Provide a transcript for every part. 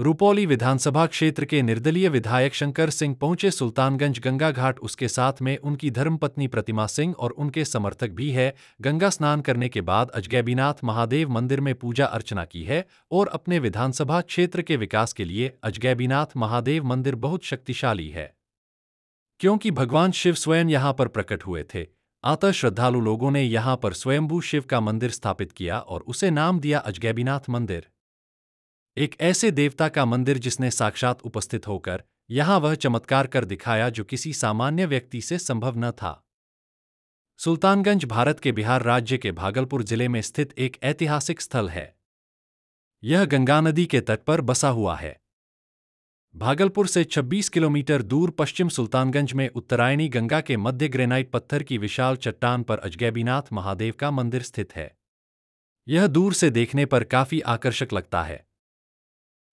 रुपौली विधानसभा क्षेत्र के निर्दलीय विधायक शंकर सिंह पहुंचे सुल्तानगंज गंगा घाट उसके साथ में उनकी धर्मपत्नी प्रतिमा सिंह और उनके समर्थक भी है गंगा स्नान करने के बाद अजगैबीनाथ महादेव मंदिर में पूजा अर्चना की है और अपने विधानसभा क्षेत्र के विकास के लिए अजगैबीनाथ महादेव मंदिर बहुत शक्तिशाली है क्योंकि भगवान शिव स्वयं यहाँ पर प्रकट हुए थे आतः श्रद्धालु लोगों ने यहाँ पर स्वयंभू शिव का मंदिर स्थापित किया और उसे नाम दिया अजगैबीनाथ मंदिर एक ऐसे देवता का मंदिर जिसने साक्षात उपस्थित होकर यहां वह चमत्कार कर दिखाया जो किसी सामान्य व्यक्ति से संभव न था सुल्तानगंज भारत के बिहार राज्य के भागलपुर जिले में स्थित एक ऐतिहासिक स्थल है यह गंगा नदी के तट पर बसा हुआ है भागलपुर से 26 किलोमीटर दूर पश्चिम सुल्तानगंज में उत्तरायणी गंगा के मध्य ग्रेनाइट पत्थर की विशाल चट्टान पर अजगैबीनाथ महादेव का मंदिर स्थित है यह दूर से देखने पर काफी आकर्षक लगता है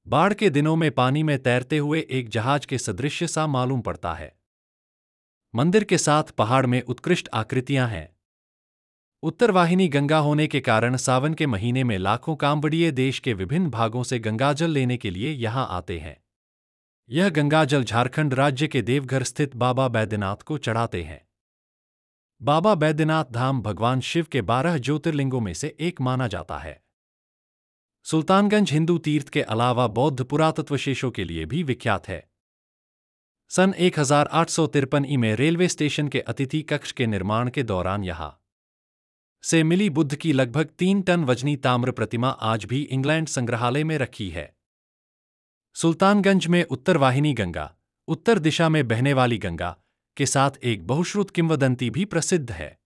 बाढ़ के दिनों में पानी में तैरते हुए एक जहाज के सदृश्य सा मालूम पड़ता है मंदिर के साथ पहाड़ में उत्कृष्ट आकृतियां हैं उत्तरवाहिनी गंगा होने के कारण सावन के महीने में लाखों काम्बडीय देश के विभिन्न भागों से गंगाजल लेने के लिए यहाँ आते हैं यह गंगाजल झारखंड राज्य के देवघर स्थित बाबा बैद्यनाथ को चढ़ाते हैं बाबा बैद्यनाथ धाम भगवान शिव के बारह ज्योतिर्लिंगों में से एक माना जाता है सुल्तानगंज हिंदू तीर्थ के अलावा बौद्ध पुरातत्व शेषों के लिए भी विख्यात है सन एक ई में रेलवे स्टेशन के अतिथि कक्ष के निर्माण के दौरान यहां से मिली बुद्ध की लगभग तीन टन वजनी ताम्र प्रतिमा आज भी इंग्लैंड संग्रहालय में रखी है सुल्तानगंज में उत्तर वाहिनी गंगा उत्तर दिशा में बहने वाली गंगा के साथ एक बहुश्रुत किंवदंती भी प्रसिद्ध है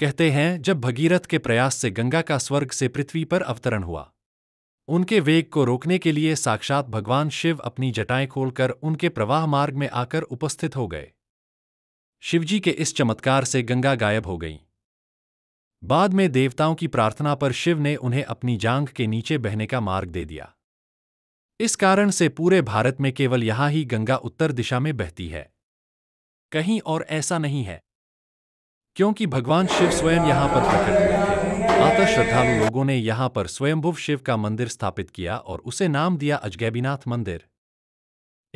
कहते हैं जब भगीरथ के प्रयास से गंगा का स्वर्ग से पृथ्वी पर अवतरण हुआ उनके वेग को रोकने के लिए साक्षात भगवान शिव अपनी जटाएं खोलकर उनके प्रवाह मार्ग में आकर उपस्थित हो गए शिवजी के इस चमत्कार से गंगा गायब हो गई बाद में देवताओं की प्रार्थना पर शिव ने उन्हें अपनी जांग के नीचे बहने का मार्ग दे दिया इस कारण से पूरे भारत में केवल यहां ही गंगा उत्तर दिशा में बहती है कहीं और ऐसा नहीं है क्योंकि भगवान शिव स्वयं यहाँ पर प्रकट हुए थे अतः श्रद्धालु लोगों ने यहाँ पर स्वयंभुव शिव का मंदिर स्थापित किया और उसे नाम दिया अजगैबीनाथ मंदिर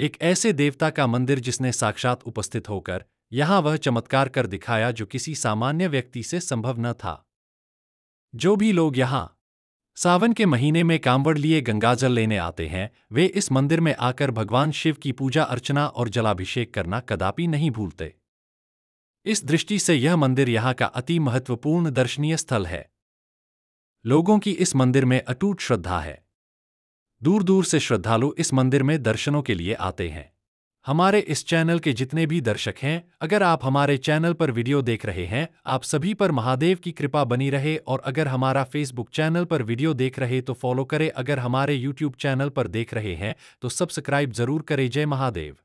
एक ऐसे देवता का मंदिर जिसने साक्षात उपस्थित होकर यहाँ वह चमत्कार कर दिखाया जो किसी सामान्य व्यक्ति से संभव न था जो भी लोग यहाँ सावन के महीने में कांवड़ लिए गंगाजल लेने आते हैं वे इस मंदिर में आकर भगवान शिव की पूजा अर्चना और जलाभिषेक करना कदापि नहीं भूलते इस दृष्टि से यह मंदिर यहाँ का अति महत्वपूर्ण दर्शनीय स्थल है लोगों की इस मंदिर में अटूट श्रद्धा है दूर दूर से श्रद्धालु इस मंदिर में दर्शनों के लिए आते हैं हमारे इस चैनल के जितने भी दर्शक हैं अगर आप हमारे चैनल पर वीडियो देख रहे हैं आप सभी पर महादेव की कृपा बनी रहे और अगर हमारा फेसबुक चैनल पर वीडियो देख रहे तो फॉलो करें अगर हमारे यूट्यूब चैनल पर देख रहे हैं तो सब्सक्राइब जरूर करें जय महादेव